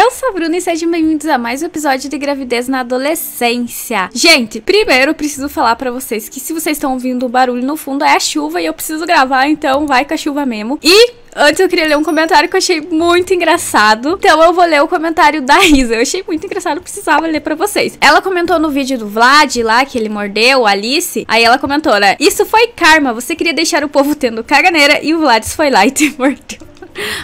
Eu sou a Bruna e sejam bem-vindos a mais um episódio de Gravidez na Adolescência. Gente, primeiro eu preciso falar para vocês que se vocês estão ouvindo o barulho no fundo é a chuva e eu preciso gravar, então vai com a chuva mesmo. E Antes eu queria ler um comentário que eu achei muito engraçado. Então eu vou ler o comentário da Isa. Eu achei muito engraçado, precisava ler para vocês. Ela comentou no vídeo do Vlad lá que ele mordeu a Alice. Aí ela comentou, né? Isso foi karma. Você queria deixar o povo tendo caganeira e o Vlad foi lá e te mordeu.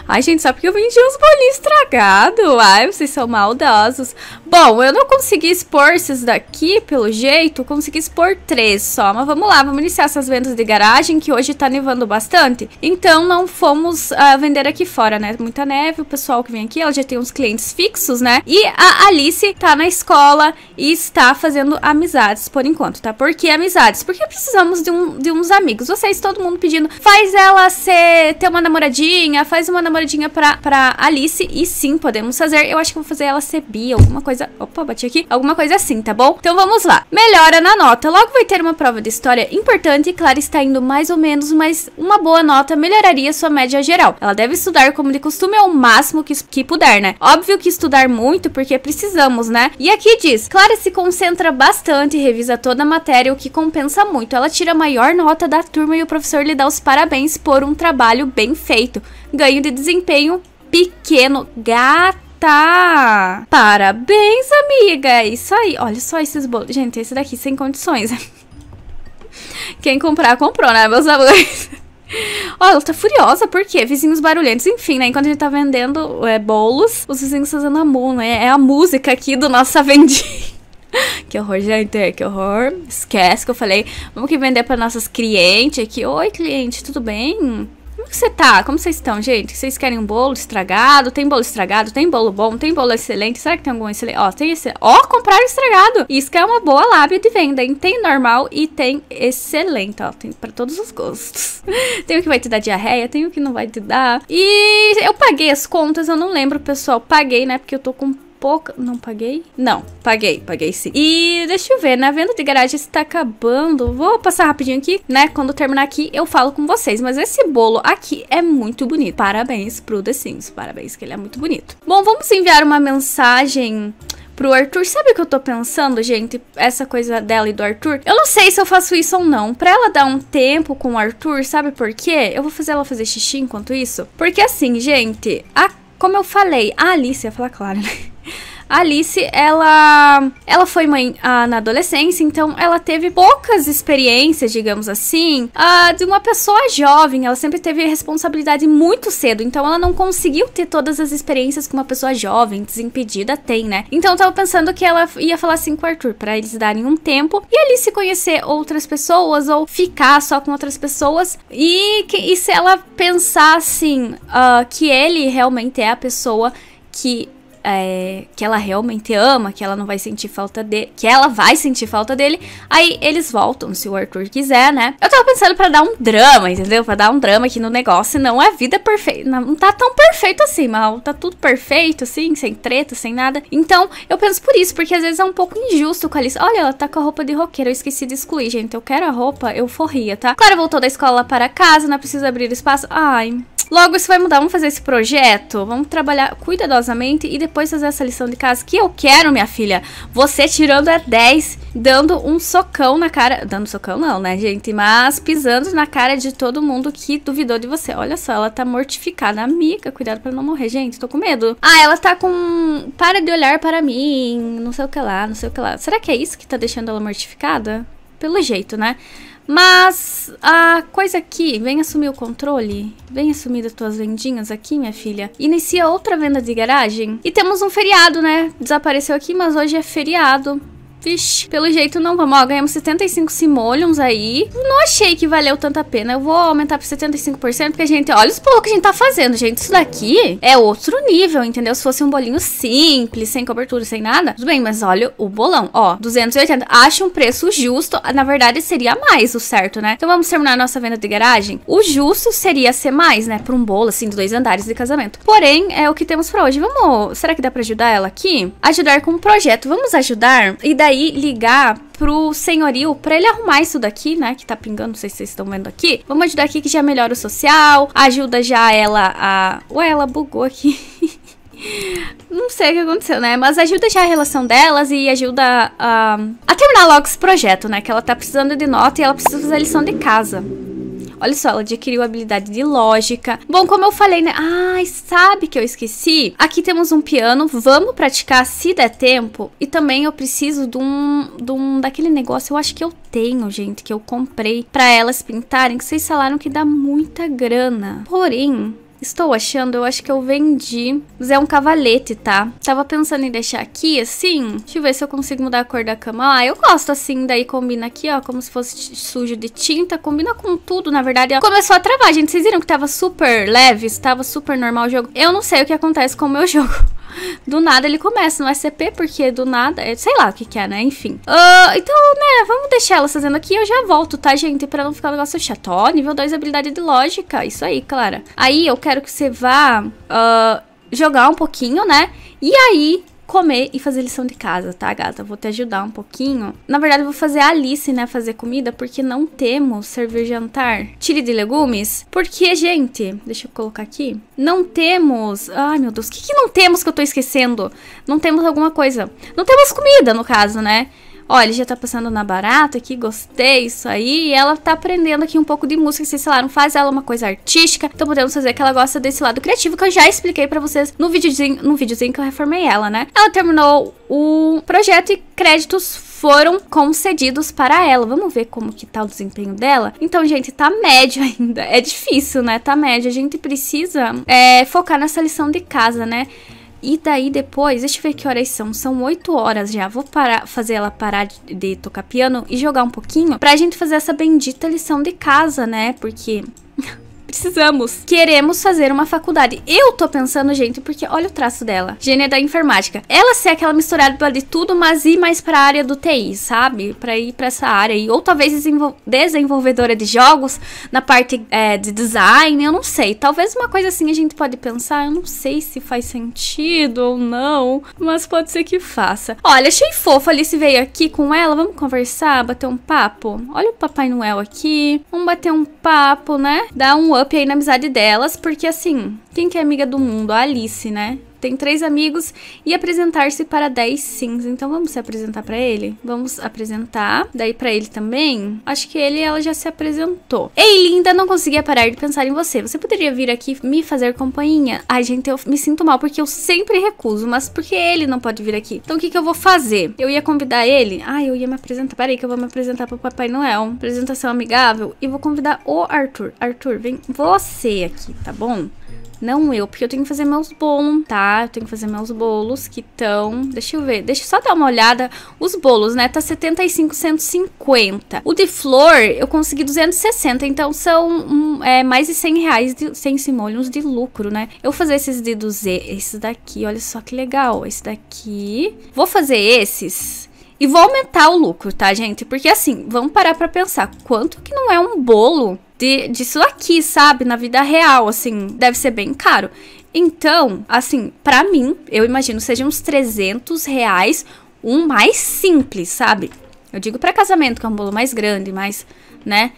Ai, gente, só porque eu vendi uns bolinhos estragados. Ai, vocês são maldosos. Bom, eu não consegui expor esses daqui, pelo jeito, consegui expor três só, mas vamos lá, vamos iniciar essas vendas de garagem, que hoje tá nevando bastante, então não fomos uh, vender aqui fora, né, muita neve, o pessoal que vem aqui, ela já tem uns clientes fixos, né, e a Alice tá na escola e está fazendo amizades por enquanto, tá, por que amizades? Porque precisamos de, um, de uns amigos, vocês, todo mundo pedindo, faz ela ser, ter uma namoradinha, faz uma namoradinha pra, pra Alice, e sim, podemos fazer, eu acho que vou fazer ela ser bi, alguma coisa coisa... Opa, bati aqui. Alguma coisa assim, tá bom? Então vamos lá. Melhora na nota. Logo vai ter uma prova de história importante e Clara está indo mais ou menos, mas uma boa nota melhoraria sua média geral. Ela deve estudar como de costume ao é máximo que, que puder, né? Óbvio que estudar muito porque precisamos, né? E aqui diz, Clara se concentra bastante e revisa toda a matéria, o que compensa muito. Ela tira a maior nota da turma e o professor lhe dá os parabéns por um trabalho bem feito. Ganho de desempenho pequeno, gato tá. Parabéns, amiga. É isso aí. Olha só esses bolos. Gente, esse daqui sem condições. Quem comprar, comprou, né, meus amores? olha ela tá furiosa, por quê? Vizinhos barulhentos, enfim, né? Enquanto a gente tá vendendo é, bolos, os vizinhos fazendo amor, né? É a música aqui do nossa vendinha. Que horror, gente, é, que horror. Esquece que eu falei. Vamos que vender para nossas clientes aqui. Oi, cliente, tudo bem? Como você tá? Como vocês estão, gente? Vocês querem um bolo estragado? Tem bolo estragado? Tem bolo bom? Tem bolo excelente? Será que tem algum excelente? Ó, tem esse. Ó, comprar estragado. Isso que é uma boa lábia de venda, hein? Tem normal e tem excelente, ó. Tem pra todos os gostos. tem o que vai te dar diarreia, tem o que não vai te dar. E eu paguei as contas, eu não lembro, pessoal. Paguei, né? Porque eu tô com pouca... Não paguei? Não, paguei, paguei sim. E deixa eu ver, né? A venda de garagem está acabando. Vou passar rapidinho aqui, né? Quando terminar aqui, eu falo com vocês. Mas esse bolo aqui é muito bonito. Parabéns pro The Sims. Parabéns, que ele é muito bonito. Bom, vamos enviar uma mensagem pro Arthur. Sabe o que eu tô pensando, gente? Essa coisa dela e do Arthur. Eu não sei se eu faço isso ou não. Pra ela dar um tempo com o Arthur, sabe por quê? Eu vou fazer ela fazer xixi enquanto isso. Porque assim, gente, a como eu falei, a Alice, ia falar claro, né? A Alice, ela, ela foi mãe ah, na adolescência, então ela teve poucas experiências, digamos assim, ah, de uma pessoa jovem. Ela sempre teve responsabilidade muito cedo, então ela não conseguiu ter todas as experiências que uma pessoa jovem, desimpedida, tem, né? Então eu tava pensando que ela ia falar assim com o Arthur, pra eles darem um tempo e Alice conhecer outras pessoas ou ficar só com outras pessoas. E, que, e se ela pensar assim, ah, que ele realmente é a pessoa que é, que ela realmente ama, que ela não vai sentir falta dele, que ela vai sentir falta dele. Aí eles voltam, se o Arthur quiser, né? Eu tava pensando para dar um drama, entendeu? Para dar um drama aqui no negócio, não é vida perfeita, não tá tão perfeito assim, Mal tá tudo perfeito assim, sem treta, sem nada. Então, eu penso por isso, porque às vezes é um pouco injusto com a Alice. Olha, ela tá com a roupa de roqueiro, eu esqueci de excluir, gente. Eu quero a roupa, eu forria, tá? Clara voltou da escola para casa, não precisa abrir espaço. Ai, Logo, isso vai mudar. Vamos fazer esse projeto? Vamos trabalhar cuidadosamente e depois fazer essa lição de casa que eu quero, minha filha. Você tirando a 10, dando um socão na cara. Dando socão, não, né, gente? Mas pisando na cara de todo mundo que duvidou de você. Olha só, ela tá mortificada. Amiga, cuidado pra não morrer, gente. Tô com medo. Ah, ela tá com. Para de olhar para mim. Não sei o que lá, não sei o que lá. Será que é isso que tá deixando ela mortificada? Pelo jeito, né? Mas a coisa aqui, vem assumir o controle, vem assumir as tuas vendinhas aqui, minha filha. Inicia outra venda de garagem. E temos um feriado, né? Desapareceu aqui, mas hoje é feriado. Vixe, pelo jeito não vamos. Ó, ganhamos 75 simoleons aí. Não achei que valeu a pena. Eu vou aumentar pra 75%, porque a gente... Olha os pulos que a gente tá fazendo, gente. Isso daqui é outro nível, entendeu? Se fosse um bolinho simples, sem cobertura, sem nada. Tudo bem, mas olha o bolão. Ó, 280. Acho um preço justo. Ah, na verdade, seria mais o certo, né? Então vamos terminar a nossa venda de garagem. O justo seria ser mais, né? Pra um bolo, assim, de dois andares de casamento. Porém, é o que temos pra hoje. Vamos... Será que dá pra ajudar ela aqui? Ajudar com um projeto. Vamos ajudar. E daí aí ligar pro senhorio para ele arrumar isso daqui, né? Que tá pingando, não sei se vocês estão vendo aqui. Vamos ajudar aqui que já melhora o social, ajuda já ela a. Ué, ela bugou aqui. Não sei o que aconteceu, né? Mas ajuda já a relação delas e ajuda a, a terminar logo esse projeto, né? Que ela tá precisando de nota e ela precisa fazer lição de casa. Olha só, ela adquiriu habilidade de lógica. Bom, como eu falei, né? Ai, sabe que eu esqueci? Aqui temos um piano, vamos praticar se der tempo. E também eu preciso de um, de um daquele negócio, eu acho que eu tenho, gente, que eu comprei para elas pintarem, que vocês falaram que dá muita grana. Porém, Estou achando, eu acho que eu vendi. Mas é um cavalete, tá? Tava pensando em deixar aqui, assim. Deixa eu ver se eu consigo mudar a cor da cama. Ah, eu gosto assim, daí combina aqui, ó, como se fosse sujo de tinta. Combina com tudo, na verdade. Ó. Começou a travar, gente. Vocês viram que tava super leve? Tava super normal o jogo? Eu não sei o que acontece com o meu jogo do nada ele começa no SCP, porque do nada. É, sei lá o que, que é, né? Enfim. Uh, então, né, vamos deixar ela fazendo aqui eu já volto, tá, gente? Pra não ficar um negócio chato. Ó, nível 2 habilidade de lógica. Isso aí, Clara. Aí eu quero que você vá. Uh, jogar um pouquinho, né? E aí, comer e fazer lição de casa, tá, gata? Vou te ajudar um pouquinho. Na verdade, vou fazer a Alice, né, fazer comida, porque não temos servir jantar. Tire de legumes? Porque, gente, deixa eu colocar aqui. Não temos... Ai, meu Deus, o que, que não temos que eu tô esquecendo? Não temos alguma coisa. Não temos comida, no caso, né? ó, ele já tá passando na barata aqui, gostei, isso aí. E ela tá aprendendo aqui um pouco de música, se, sei lá, não faz ela uma coisa artística. Então podemos fazer que ela gosta desse lado criativo, que eu já expliquei pra vocês no videozinho, no videozinho que eu reformei ela, né? Ela terminou o projeto e créditos foram concedidos para ela. Vamos ver como que tá o desempenho dela? Então, gente, tá médio ainda. É difícil, né? Tá médio. A gente precisa é, focar nessa lição de casa, né? E daí depois, deixa eu ver que horas são. São 8 horas já. Vou parar, fazer ela parar de, de tocar piano e jogar um pouquinho pra gente fazer essa bendita lição de casa, né? Porque precisamos. Queremos fazer uma faculdade. Eu tô pensando, gente, porque olha o traço dela. Gênia da informática. Ela ser aquela misturada de tudo, mas ir mais pra área do TI, sabe? Pra ir pra essa área aí. Ou talvez desenvolvedora de jogos na parte é, de design, eu não sei. Talvez uma coisa assim a gente pode pensar. Eu não sei se faz sentido ou não, mas pode ser que faça. Olha, achei fofo. ali se veio aqui com ela. Vamos conversar, bater um papo? Olha o Papai Noel aqui. Vamos bater um papo, né? Dá um up up aí na amizade delas, porque assim, quem que é amiga do mundo? A Alice, né? Tem três amigos e apresentar-se para dez sims. Então vamos se apresentar para ele? Vamos apresentar. Daí para ele também. Acho que ele ela já se apresentou. Ei, linda, não conseguia parar de pensar em você. Você poderia vir aqui me fazer companhia? Ai, gente, eu me sinto mal porque eu sempre recuso, mas porque ele não pode vir aqui. Então o que que eu vou fazer? Eu ia convidar ele? Ai, eu ia me apresentar. Peraí que eu vou me apresentar para o Papai Noel. Apresentação amigável e vou convidar o Arthur. Arthur, vem você aqui, tá bom? Não eu, porque eu tenho que fazer meus bolos, tá? Eu tenho que fazer meus bolos que estão... Deixa eu ver, deixa eu só dar uma olhada. Os bolos, né? Tá 75, 150. O de flor, eu consegui 260, então são hum, é, mais de 100 reais, de, 100 de lucro, né? Eu vou fazer esses de 200, esse daqui, olha só que legal. Esse daqui. Vou fazer esses... E vou aumentar o lucro, tá, gente? Porque assim, vamos parar pra pensar. Quanto que não é um bolo de, disso aqui, sabe? Na vida real, assim, deve ser bem caro. Então, assim, para mim, eu imagino seja uns 300 reais um mais simples, sabe? Eu digo para casamento, que é um bolo mais grande, mas né?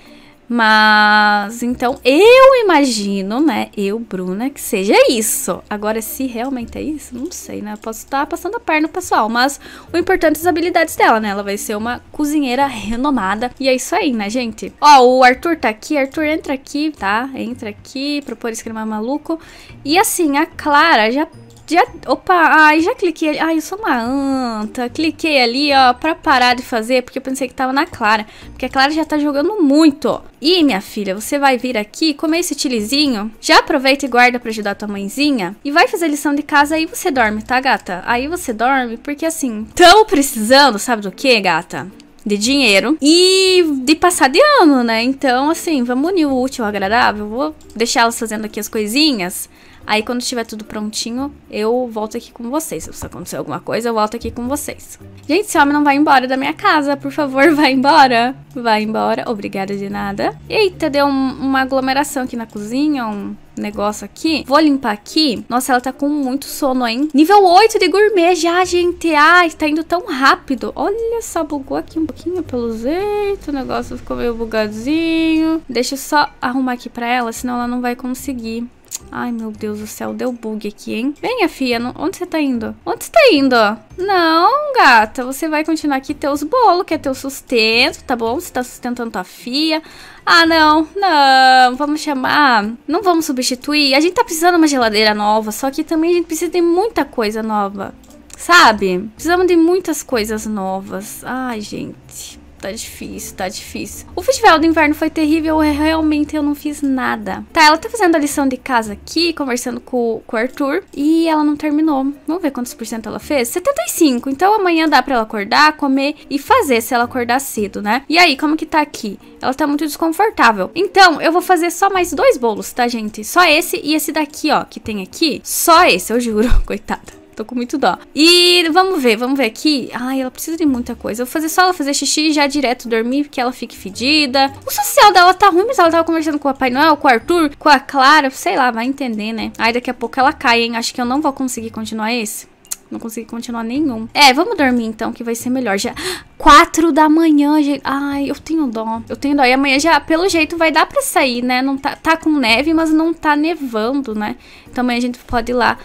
Mas então eu imagino, né? Eu, Bruna, que seja isso. Agora, se realmente é isso, não sei, né? Eu posso estar tá passando a perna no pessoal, mas o importante é as habilidades dela, né? Ela vai ser uma cozinheira renomada. E é isso aí, né, gente? Ó, o Arthur tá aqui. Arthur, entra aqui, tá? Entra aqui, propor escrever maluco. E assim, a Clara já já, opa, ai, já cliquei ali. Ai, eu sou uma anta. Cliquei ali, ó, pra parar de fazer, porque eu pensei que tava na Clara. Porque a Clara já tá jogando muito. E, minha filha, você vai vir aqui comer esse tilizinho. Já aproveita e guarda pra ajudar tua mãezinha. E vai fazer lição de casa, aí você dorme, tá, gata? Aí você dorme, porque assim, tão precisando, sabe do que, gata? de dinheiro e de passar de ano, né? Então, assim, vamos unir o útil ao agradável. Vou deixar elas fazendo aqui as coisinhas. Aí quando estiver tudo prontinho, eu volto aqui com vocês. Se acontecer alguma coisa, eu volto aqui com vocês. Gente, esse homem não vai embora da minha casa, por favor, vai embora. Vai embora, obrigada de nada. Eita, deu um, uma aglomeração aqui na cozinha, um, negócio aqui. Vou limpar aqui. Nossa, ela tá com muito sono, hein? Nível 8 de gourmet já, gente. Ai, tá indo tão rápido. Olha só, bugou aqui um pouquinho pelo jeito. O negócio ficou meio bugadinho. Deixa eu só arrumar aqui pra ela, senão ela não vai conseguir. Ai, meu Deus do céu, deu bug aqui, hein? Venha, filha, não... onde você tá indo? Onde você tá indo? Não, gata, você vai continuar aqui teus bolos, que é teu sustento, tá bom? Você tá sustentando tua Fia? Ah, não, não, vamos chamar... Não vamos substituir. A gente tá precisando de uma geladeira nova, só que também a gente precisa de muita coisa nova, sabe? Precisamos de muitas coisas novas. Ai, gente... Tá difícil, tá difícil. O festival do inverno foi terrível, realmente eu não fiz nada. Tá, ela tá fazendo a lição de casa aqui, conversando com, com o Arthur, e ela não terminou. Vamos ver quantos por cento ela fez? 75, então amanhã dá pra ela acordar, comer e fazer, se ela acordar cedo, né? E aí, como que tá aqui? Ela tá muito desconfortável. Então, eu vou fazer só mais dois bolos, tá, gente? Só esse e esse daqui, ó, que tem aqui. Só esse, eu juro, coitada. Tô com muito dó. E vamos ver, vamos ver aqui. Ai, ela precisa de muita coisa. Eu vou fazer só ela fazer xixi e já direto dormir, porque ela fique fedida. O social dela tá ruim, mas ela tava conversando com o Papai Noel, com o Arthur, com a Clara. Sei lá, vai entender, né? Aí daqui a pouco ela cai, hein? Acho que eu não vou conseguir continuar esse. Não consegui continuar nenhum. É, vamos dormir então, que vai ser melhor. Já quatro da manhã, gente. Ai, eu tenho dó. Eu tenho dó. E amanhã já, pelo jeito, vai dar pra sair, né? Não tá, tá com neve, mas não tá nevando, né? Então amanhã a gente pode ir lá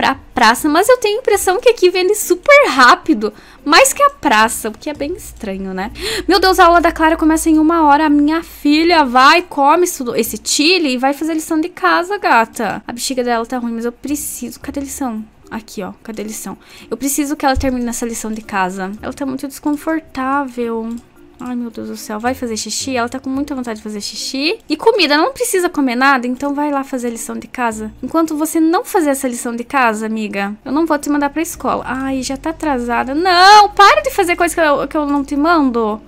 pra praça, mas eu tenho a impressão que aqui vende super rápido, mais que a praça, o que é bem estranho, né? Meu Deus, a aula da Clara começa em uma hora, a minha filha vai, come esse chile e vai fazer lição de casa, gata. A bexiga dela tá ruim, mas eu preciso, cadê a lição? Aqui, ó, cadê a lição? Eu preciso que ela termine essa lição de casa. Ela tá muito desconfortável. Ai, meu Deus do céu. Vai fazer xixi? Ela tá com muita vontade de fazer xixi. E comida, não precisa comer nada, então vai lá fazer a lição de casa. Enquanto você não fazer essa lição de casa, amiga, eu não vou te mandar pra escola. Ai, já tá atrasada. Não, para de fazer coisa que eu, que eu não te mando.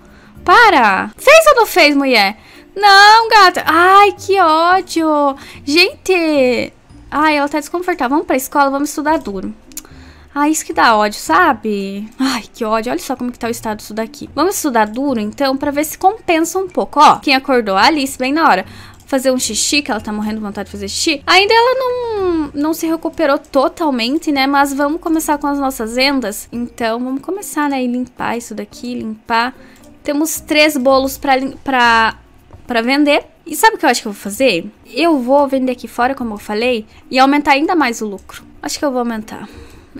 Para! Fez ou não fez, mulher? Não, gata. Ai, que ódio. Gente... Ai, ela tá desconfortável. Vamos pra escola, vamos estudar duro. Ah, isso que dá ódio, sabe? Ai, que ódio. Olha só como que tá o estado disso daqui. Vamos estudar duro, então, pra ver se compensa um pouco. Ó, quem acordou? A Alice, bem na hora fazer um xixi, que ela tá morrendo de vontade de fazer xixi. Ainda ela não, não se recuperou totalmente, né? Mas vamos começar com as nossas vendas. Então, vamos começar, né? E limpar isso daqui, limpar. Temos três bolos pra, pra, pra vender. E sabe o que eu acho que eu vou fazer? Eu vou vender aqui fora, como eu falei, e aumentar ainda mais o lucro. Acho que eu vou aumentar.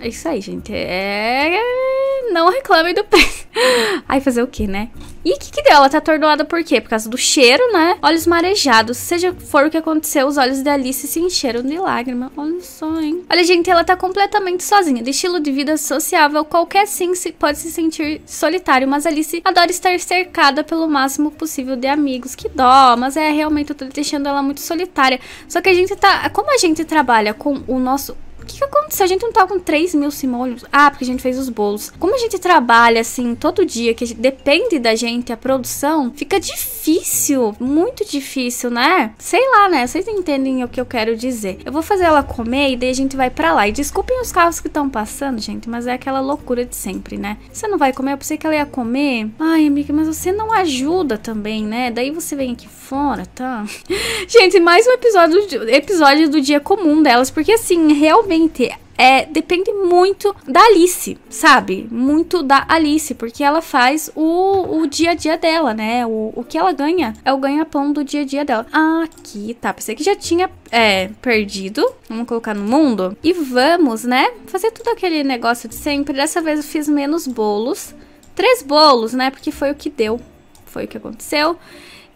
É isso aí, gente. É. é não reclame do pé. Ai, fazer o quê, né? E o que, que deu? Ela tá atordoada por quê? Por causa do cheiro, né? Olhos marejados. Seja for o que aconteceu, os olhos da Alice se encheram de lágrima. Olha só, hein? Olha, gente, ela tá completamente sozinha. De estilo de vida sociável, qualquer sim se pode se sentir solitário, mas Alice adora estar cercada pelo máximo possível de amigos. Que dó, mas é realmente eu tô deixando ela muito solitária. Só que a gente tá. Como a gente trabalha com o nosso o que, que aconteceu? A gente não tá com 3 mil simões? Ah, porque a gente fez os bolos. Como a gente trabalha assim todo dia, que depende da gente a produção, fica difícil, muito difícil, né? Sei lá, né? Vocês entendem o que eu quero dizer. Eu vou fazer ela comer e daí a gente vai pra lá. E desculpem os carros que estão passando, gente, mas é aquela loucura de sempre, né? Você não vai comer, eu pensei que ela ia comer. Ai, amiga, mas você não ajuda também, né? Daí você vem aqui fora, tá? gente, mais um episódio, episódio do dia comum delas, porque assim, realmente realmente é, depende muito da Alice, sabe? Muito da Alice, porque ela faz o, o dia a dia dela, né? O, o que ela ganha é o ganha-pão do dia a dia dela. Aqui, tá. Pensei que já tinha é, perdido. Vamos colocar no mundo. E vamos, né? Fazer tudo aquele negócio de sempre. Dessa vez eu fiz menos bolos. Três bolos, né? Porque foi o que deu. Foi o que aconteceu.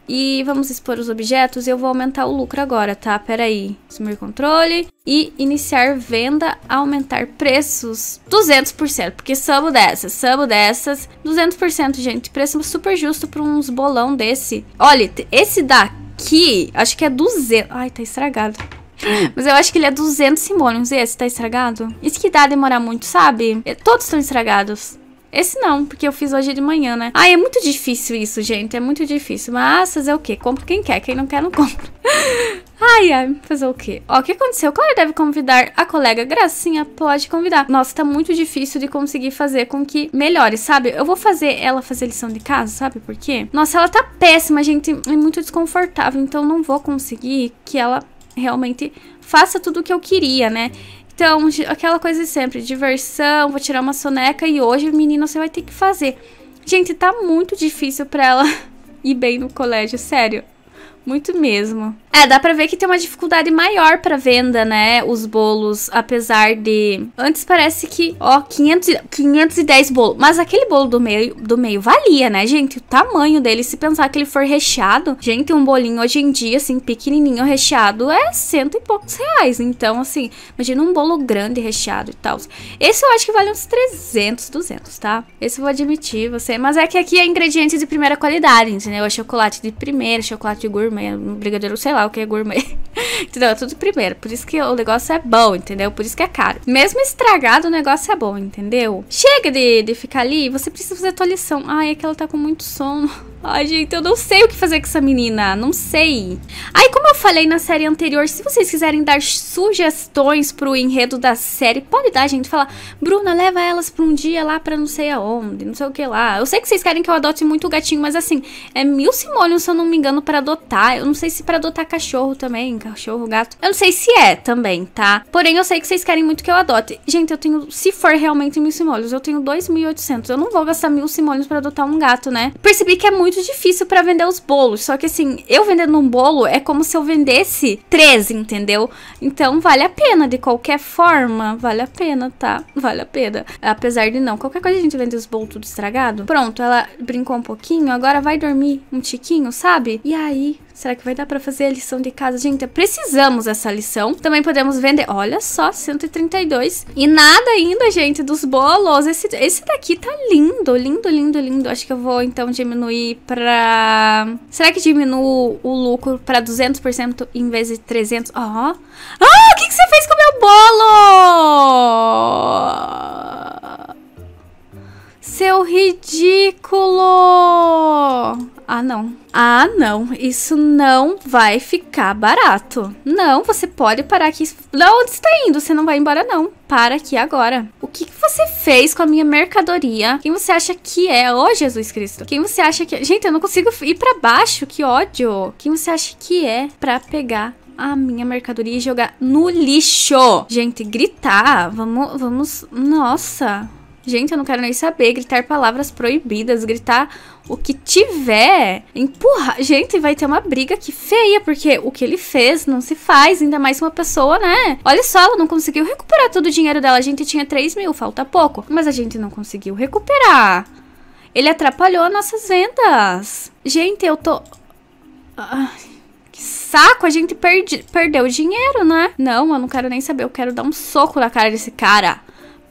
E vamos expor os objetos eu vou aumentar o lucro agora, tá? Peraí, sumir controle e iniciar venda, aumentar preços 200%, porque somos dessas, somos dessas, 200%, gente, preço super justo para uns bolão desse. Olha, esse daqui, acho que é 200, ai, tá estragado. Hum. Mas eu acho que ele é 200 simônios. Esse tá estragado? Isso que dá a demorar muito, sabe? Todos estão estragados. Esse não, porque eu fiz hoje de manhã, né? Ai, é muito difícil isso, gente. É muito difícil. Mas fazer é o quê? Compra quem quer. Quem não quer, não compra. Ai, ai, fazer o quê? Ó, o que aconteceu? Clara deve convidar a colega Gracinha, pode convidar. Nossa, tá muito difícil de conseguir fazer com que melhore, sabe? Eu vou fazer ela fazer lição de casa, sabe por quê? Nossa, ela tá péssima, gente, é muito desconfortável, então não vou conseguir que ela realmente faça tudo o que eu queria, né? Então, aquela coisa sempre, diversão, vou tirar uma soneca e hoje, menina, você vai ter que fazer. Gente, tá muito difícil pra ela ir bem no colégio, sério. Muito mesmo. É, dá pra ver que tem uma dificuldade maior pra venda, né? Os bolos, apesar de... Antes parece que, ó, 500, 510 bolos. Mas aquele bolo do meio, do meio valia, né, gente? O tamanho dele, se pensar que ele for recheado... Gente, um bolinho hoje em dia, assim, pequenininho, recheado, é cento e poucos reais. Então, assim, imagina um bolo grande, recheado e tal. Esse eu acho que vale uns 300, 200, tá? Esse eu vou admitir, você... Mas é que aqui é ingrediente de primeira qualidade, entendeu? É chocolate de primeira, chocolate de gourmet, brigadeiro, sei lá o que é gourmet. entendeu? É tudo primeiro. Por isso que o negócio é bom, entendeu? Por isso que é caro. Mesmo estragado, o negócio é bom, entendeu? Chega de, de ficar ali, você precisa fazer a tua lição. Ai, é que ela tá com muito sono. Ai, gente, eu não sei o que fazer com essa menina. Não sei. Ai, como falei na série anterior, se vocês quiserem dar sugestões pro enredo da série, pode dar, gente. Falar, Bruna, leva elas pra um dia lá pra não sei aonde, não sei o que lá. Eu sei que vocês querem que eu adote muito gatinho, mas assim, é mil simônios, se eu não me engano, pra adotar. Eu não sei se pra adotar cachorro também, cachorro, gato. Eu não sei se é também, tá? Porém, eu sei que vocês querem muito que eu adote. Gente, eu tenho, se for realmente mil simônios, eu tenho 2.800. Eu não vou gastar mil simônios pra adotar um gato, né? Percebi que é muito difícil pra vender os bolos, só que assim, eu vendendo um bolo é como se eu vendesse três, entendeu? Então vale a pena, de qualquer forma, vale a pena, tá? Vale a pena. Apesar de não, qualquer coisa a gente vende os bolos tudo estragado. Pronto, ela brincou um pouquinho, agora vai dormir um tiquinho, sabe? E aí, Será que vai dar pra fazer a lição de casa? Gente, precisamos dessa lição. Também podemos vender. Olha só, 132. E nada ainda, gente, dos bolos. Esse, esse daqui tá lindo, lindo, lindo, lindo. Acho que eu vou, então, diminuir pra... Será que diminuo o lucro pra 200% em vez de 300? Ó. Oh. Ah, o que, que você fez com o meu bolo? Seu ridículo! Ah, não. Ah, não. Isso não vai ficar barato. Não, você pode parar aqui. Não, onde está indo? Você não vai embora, não. Para aqui agora. O que, que você fez com a minha mercadoria? Quem você acha que é? Ô, oh, Jesus Cristo. Quem você acha que é? Gente, eu não consigo ir para baixo. Que ódio. Quem você acha que é para pegar a minha mercadoria e jogar no lixo. Gente, gritar, vamos, vamos, nossa, Gente, eu não quero nem saber. Gritar palavras proibidas, gritar o que tiver, empurrar. Gente, vai ter uma briga aqui feia, porque o que ele fez não se faz, ainda mais uma pessoa, né? Olha só, ela não conseguiu recuperar todo o dinheiro dela. A gente tinha 3 mil, falta pouco. Mas a gente não conseguiu recuperar. Ele atrapalhou nossas vendas. Gente, eu tô. Ai, ah, que saco, a gente perde... perdeu dinheiro, né? Não, eu não quero nem saber. Eu quero dar um soco na cara desse cara.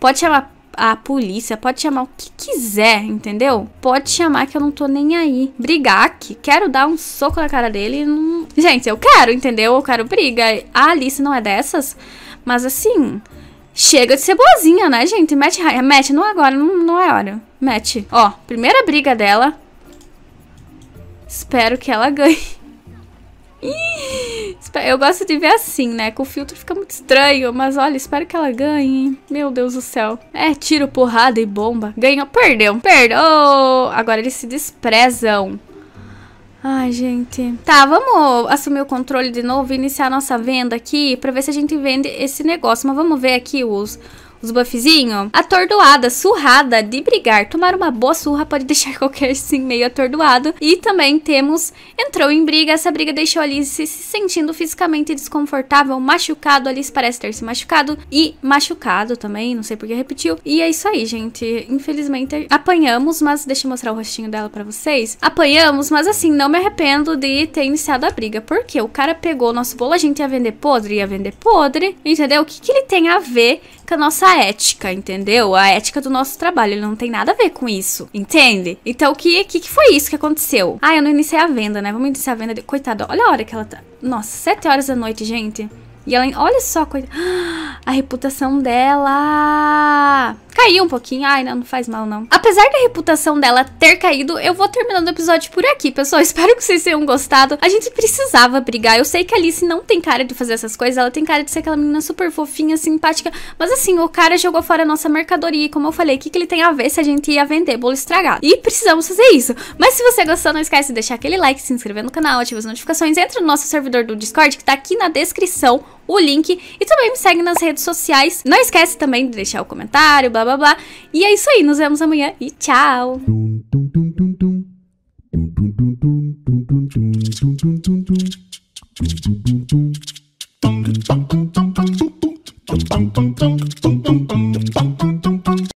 Pode chamar a polícia, pode chamar o que quiser, entendeu? Pode chamar que eu não tô nem aí. Brigar que quero dar um soco na cara dele. Não... Gente, eu quero, entendeu? Eu quero briga. A Alice não é dessas, mas assim. Chega de ser boazinha, né, gente? Mete, mete não é agora, não, não é hora. Mete. Ó, primeira briga dela. Espero que ela ganhe. Ih! eu gosto de ver assim, né? Com o filtro fica muito estranho, mas olha, espero que ela ganhe. Meu Deus do céu. É, tiro, porrada e bomba. Ganhou, perdeu, perdeu. Oh, agora eles se desprezam. Ai, gente. Tá, vamos assumir o controle de novo e iniciar a nossa venda aqui pra ver se a gente vende esse negócio. Mas vamos ver aqui os os buffzinhos. Atordoada, surrada de brigar. Tomar uma boa surra pode deixar qualquer sim meio atordoado. E também temos entrou em briga. Essa briga deixou Alice se sentindo fisicamente desconfortável, machucado. Alice parece ter se machucado e machucado também. Não sei porque repetiu. E é isso aí, gente. Infelizmente apanhamos, mas deixa eu mostrar o rostinho dela para vocês. Apanhamos, mas assim, não me arrependo de ter iniciado a briga. Porque o cara pegou o nosso bolo, a gente ia vender podre, ia vender podre. Entendeu? O que, que ele tem a ver com a nossa nossa ética, entendeu? A ética do nosso trabalho, ele não tem nada a ver com isso, entende? Então, o que, que, que foi isso que aconteceu? Ah, eu não iniciei a venda, né? Vamos iniciar a venda. De... Coitada, olha a hora que ela tá. Nossa, sete horas da noite, gente. E ela, olha só, coisa, a reputação dela caiu um pouquinho. Ai, não, não faz mal não. Apesar da reputação dela ter caído, eu vou terminando o episódio por aqui, pessoal. Espero que vocês tenham gostado. A gente precisava brigar. Eu sei que a Alice não tem cara de fazer essas coisas, ela tem cara de ser aquela menina super fofinha, simpática, mas assim, o cara jogou fora a nossa mercadoria e como eu falei, o que, que ele tem a ver se a gente ia vender bolo estragado? E precisamos fazer isso. Mas se você gostou, não esquece de deixar aquele like, se inscrever no canal, ativar as notificações, entra no nosso servidor do Discord que tá aqui na descrição o link e também me segue nas redes sociais. Não esquece também de deixar o comentário, blá blá blá. E é isso aí, nos vemos amanhã e tchau!